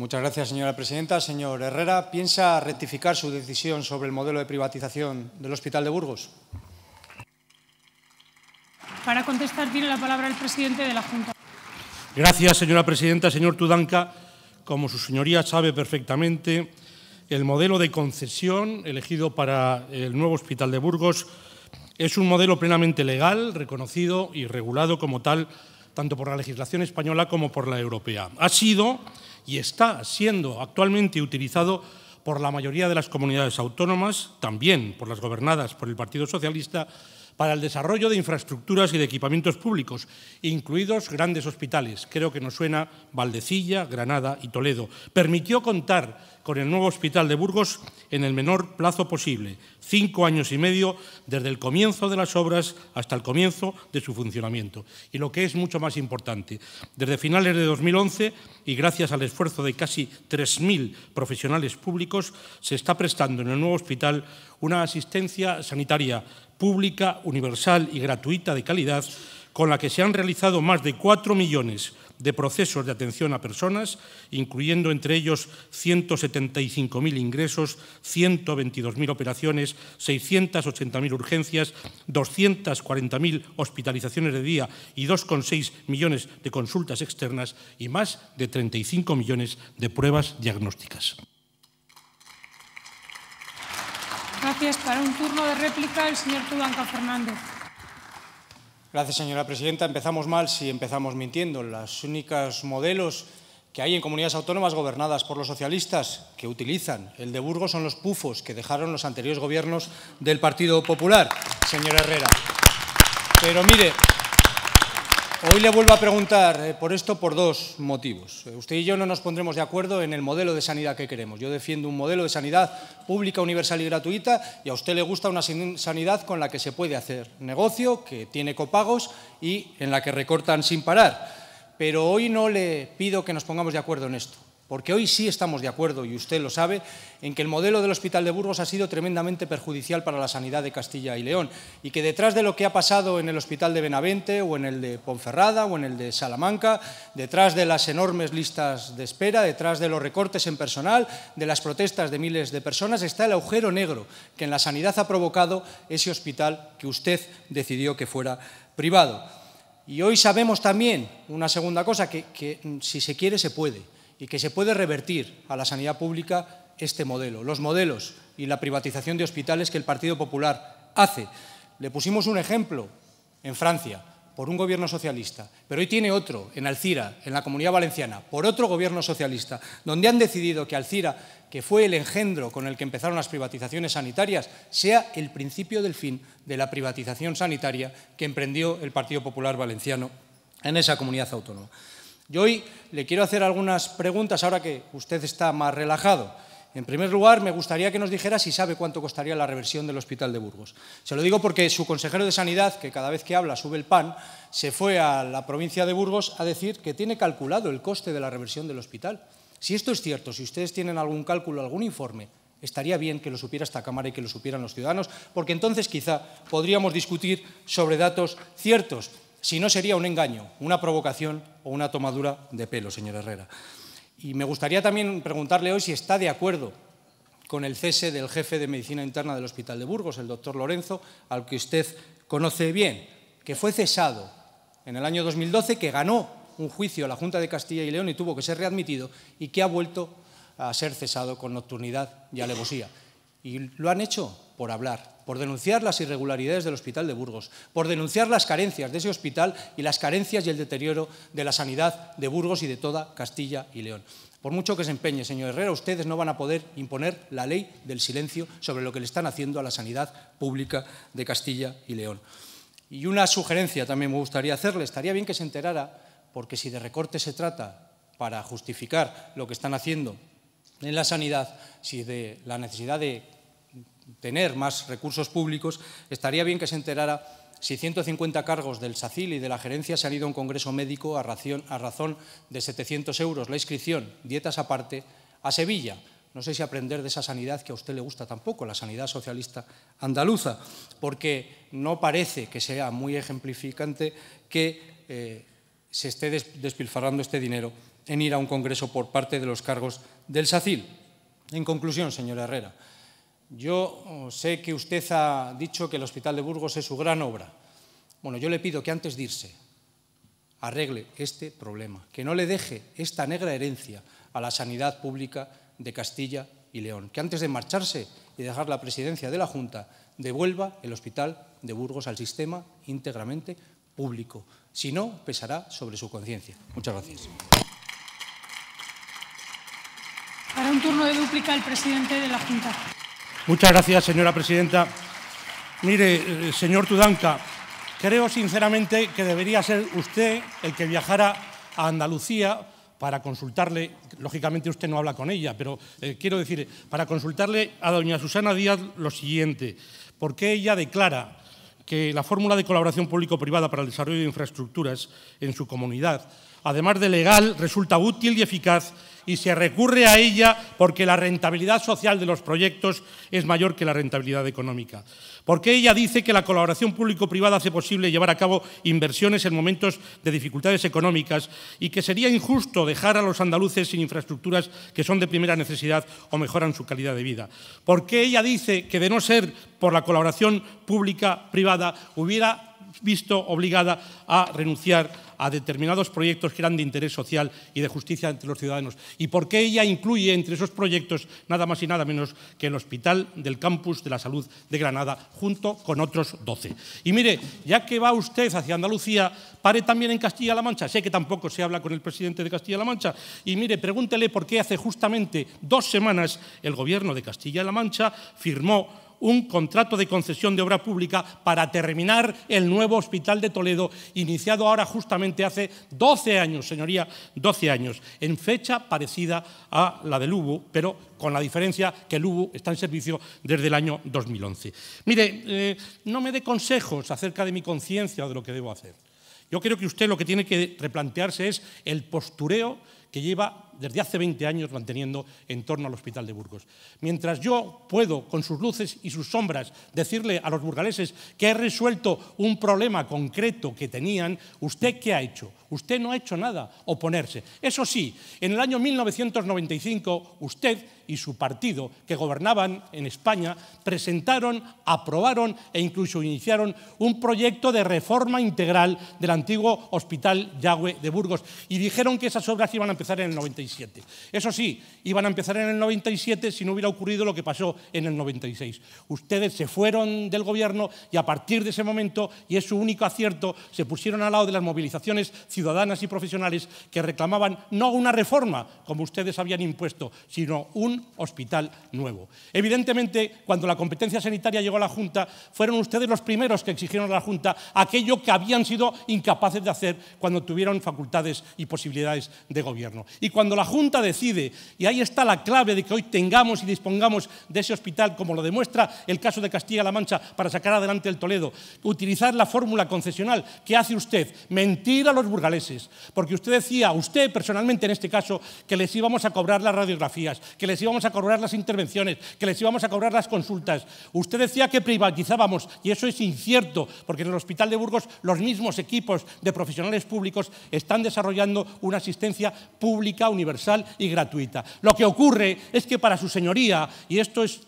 Muchas gracias, señora presidenta. Señor Herrera, ¿piensa rectificar su decisión sobre el modelo de privatización del Hospital de Burgos? Para contestar tiene la palabra el presidente de la Junta. Gracias, señora presidenta. Señor Tudanca, como su señoría sabe perfectamente, el modelo de concesión elegido para el nuevo Hospital de Burgos es un modelo plenamente legal, reconocido y regulado como tal tanto por la legislación española como por la europea. Ha sido y está siendo actualmente utilizado por la mayoría de las comunidades autónomas, también por las gobernadas por el Partido Socialista, para el desarrollo de infraestructuras y de equipamientos públicos, incluidos grandes hospitales, creo que nos suena Valdecilla, Granada y Toledo. Permitió contar con el nuevo hospital de Burgos en el menor plazo posible, cinco años y medio desde el comienzo de las obras hasta el comienzo de su funcionamiento. Y lo que es mucho más importante, desde finales de 2011 y gracias al esfuerzo de casi 3.000 profesionales públicos, se está prestando en el nuevo hospital una asistencia sanitaria pública, universal y gratuita de calidad, con la que se han realizado más de 4 millones de procesos de atención a personas, incluyendo entre ellos 175.000 ingresos, 122.000 operaciones, 680.000 urgencias, 240.000 hospitalizaciones de día y 2,6 millones de consultas externas y más de 35 millones de pruebas diagnósticas. Gracias. Para un turno de réplica, el señor Tudanca Fernández. Gracias, señora presidenta. Empezamos mal si empezamos mintiendo. Los únicos modelos que hay en comunidades autónomas gobernadas por los socialistas que utilizan el de Burgos son los pufos que dejaron los anteriores gobiernos del Partido Popular, señora Herrera. Pero mire, Hoy le vuelvo a preguntar eh, por esto por dos motivos. Eh, usted y yo no nos pondremos de acuerdo en el modelo de sanidad que queremos. Yo defiendo un modelo de sanidad pública, universal y gratuita y a usted le gusta una sanidad con la que se puede hacer negocio, que tiene copagos y en la que recortan sin parar. Pero hoy no le pido que nos pongamos de acuerdo en esto. Porque hoy sí estamos de acuerdo, y usted lo sabe, en que el modelo del Hospital de Burgos ha sido tremendamente perjudicial para la sanidad de Castilla y León, y que detrás de lo que ha pasado en el Hospital de Benavente, o en el de Ponferrada, o en el de Salamanca, detrás de las enormes listas de espera, detrás de los recortes en personal, de las protestas de miles de personas, está el agujero negro que en la sanidad ha provocado ese hospital que usted decidió que fuera privado. Y hoy sabemos también una segunda cosa, que, si se quiere, se puede y que se puede revertir a la sanidad pública este modelo, los modelos y la privatización de hospitales que el Partido Popular hace. Le pusimos un ejemplo en Francia por un gobierno socialista, pero hoy tiene otro en Alcira, en la Comunidad Valenciana, por otro gobierno socialista, donde han decidido que Alcira, que fue el engendro con el que empezaron las privatizaciones sanitarias, sea el principio del fin de la privatización sanitaria que emprendió el Partido Popular Valenciano en esa comunidad autónoma. Yo hoy le quiero hacer algunas preguntas ahora que usted está más relajado. En primer lugar, me gustaría que nos dijera si sabe cuánto costaría la reversión del Hospital de Burgos. Se lo digo porque su consejero de Sanidad, que cada vez que habla sube el pan, se fue a la provincia de Burgos a decir que tiene calculado el coste de la reversión del hospital. Si esto es cierto, si ustedes tienen algún cálculo, algún informe, estaría bien que lo supiera esta Cámara y que lo supieran los ciudadanos, porque entonces quizá podríamos discutir sobre datos ciertos. Si no, sería un engaño, una provocación o una tomadura de pelo, señor Herrera. Y me gustaría también preguntarle hoy si está de acuerdo con el cese del jefe de medicina interna del Hospital de Burgos, el doctor Lorenzo, al que usted conoce bien, que fue cesado en el año 2012, que ganó un juicio a la Junta de Castilla y León y tuvo que ser readmitido y que ha vuelto a ser cesado con nocturnidad y alevosía. Y lo han hecho por hablar, por denunciar las irregularidades del Hospital de Burgos, por denunciar las carencias de ese hospital y las carencias y el deterioro de la sanidad de Burgos y de toda Castilla y León. Por mucho que se empeñe, señor Herrera, ustedes no van a poder imponer la ley del silencio sobre lo que le están haciendo a la sanidad pública de Castilla y León. Y una sugerencia también me gustaría hacerle. Estaría bien que se enterara, porque si de recorte se trata para justificar lo que están haciendo en la sanidad, si de la necesidad de tener más recursos públicos, estaría bien que se enterara si 150 cargos del SACIL y de la gerencia se han ido a un congreso médico a, razón de 700 euros la inscripción, dietas aparte, a Sevilla. No sé si aprender de esa sanidad que a usted le gusta tampoco, la sanidad socialista andaluza, porque no parece que sea muy ejemplificante que eh, se esté despilfarrando este dinero en ir a un congreso por parte de los cargos del SACIL. En conclusión, señora Herrera, yo oh, sé que usted ha dicho que el Hospital de Burgos es su gran obra. Bueno, yo le pido que antes de irse arregle este problema, que no le deje esta negra herencia a la sanidad pública de Castilla y León, que antes de marcharse y dejar la presidencia de la Junta devuelva el Hospital de Burgos al sistema íntegramente público. Si no, pesará sobre su conciencia. Muchas gracias. Para un turno de dúplica el presidente de la Junta. Muchas gracias, señora presidenta. Mire, eh, señor Tudanca, creo sinceramente que debería ser usted el que viajara a Andalucía para consultarle, lógicamente usted no habla con ella, pero eh, quiero decir, para consultarle a doña Susana Díaz lo siguiente, porque ella declara que la fórmula de colaboración público-privada para el desarrollo de infraestructuras en su comunidad además de legal, resulta útil y eficaz y se recurre a ella porque la rentabilidad social de los proyectos es mayor que la rentabilidad económica. Porque ella dice que la colaboración público-privada hace posible llevar a cabo inversiones en momentos de dificultades económicas y que sería injusto dejar a los andaluces sin infraestructuras que son de primera necesidad o mejoran su calidad de vida. Porque ella dice que de no ser por la colaboración pública-privada hubiera visto obligada a renunciar a determinados proyectos que eran de interés social y de justicia entre los ciudadanos. ¿Y por qué ella incluye entre esos proyectos nada más y nada menos que el Hospital del Campus de la Salud de Granada, junto con otros 12? Y mire, ya que va usted hacia Andalucía, pare también en Castilla-La Mancha. Sé que tampoco se habla con el presidente de Castilla-La Mancha. Y mire, pregúntele por qué hace justamente dos semanas el gobierno de Castilla-La Mancha firmó un contrato de concesión de obra pública para terminar el nuevo Hospital de Toledo, iniciado ahora justamente hace 12 años, señoría, 12 años, en fecha parecida a la del UBU, pero con la diferencia que el UBU está en servicio desde el año 2011. Mire, eh, no me dé consejos acerca de mi conciencia o de lo que debo hacer. Yo creo que usted lo que tiene que replantearse es el postureo que lleva desde hace 20 años manteniendo en torno al Hospital de Burgos. Mientras yo puedo, con sus luces y sus sombras, decirle a los burgaleses que he resuelto un problema concreto que tenían, ¿usted qué ha hecho? Usted no ha hecho nada, oponerse. Eso sí, en el año 1995 usted y su partido que gobernaban en España presentaron, aprobaron e incluso iniciaron un proyecto de reforma integral del antiguo Hospital Yagüe de Burgos y dijeron que esas obras iban a empezar en el 96. Eso sí, iban a empezar en el 97 si no hubiera ocurrido lo que pasó en el 96. Ustedes se fueron del gobierno y a partir de ese momento, y es su único acierto, se pusieron al lado de las movilizaciones ciudadanas y profesionales que reclamaban no una reforma, como ustedes habían impuesto, sino un hospital nuevo. Evidentemente, cuando la competencia sanitaria llegó a la Junta, fueron ustedes los primeros que exigieron a la Junta aquello que habían sido incapaces de hacer cuando tuvieron facultades y posibilidades de gobierno. Y cuando la Junta decide, y ahí está la clave de que hoy tengamos y dispongamos de ese hospital, como lo demuestra el caso de Castilla-La Mancha, para sacar adelante el Toledo, utilizar la fórmula concesional que hace usted, mentir a los burgaleses, porque usted decía, usted personalmente en este caso, que les íbamos a cobrar las radiografías, que les íbamos a cobrar las intervenciones, que les íbamos a cobrar las consultas. Usted decía que privatizábamos, y eso es incierto, porque en el Hospital de Burgos los mismos equipos de profesionales públicos están desarrollando una asistencia pública universal y gratuita. Lo que ocurre es que para su señoría, y esto es,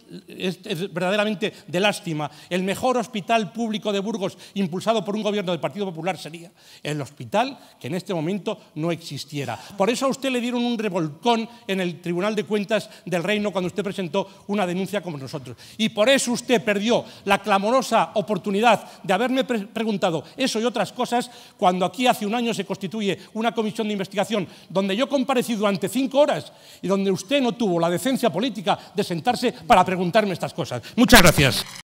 verdaderamente de lástima, el mejor hospital público de Burgos impulsado por un gobierno del Partido Popular sería el hospital que en este momento no existiera. Por eso a usted le dieron un revolcón en el Tribunal de Cuentas del Reino cuando usted presentó una denuncia como nosotros. Y por eso usted perdió la clamorosa oportunidad de haberme preguntado eso y otras cosas cuando aquí hace un año se constituye una comisión de investigación donde yo comparecido durante cinco horas y donde usted no tuvo la decencia política de sentarse para preguntarme estas cosas. Muchas gracias.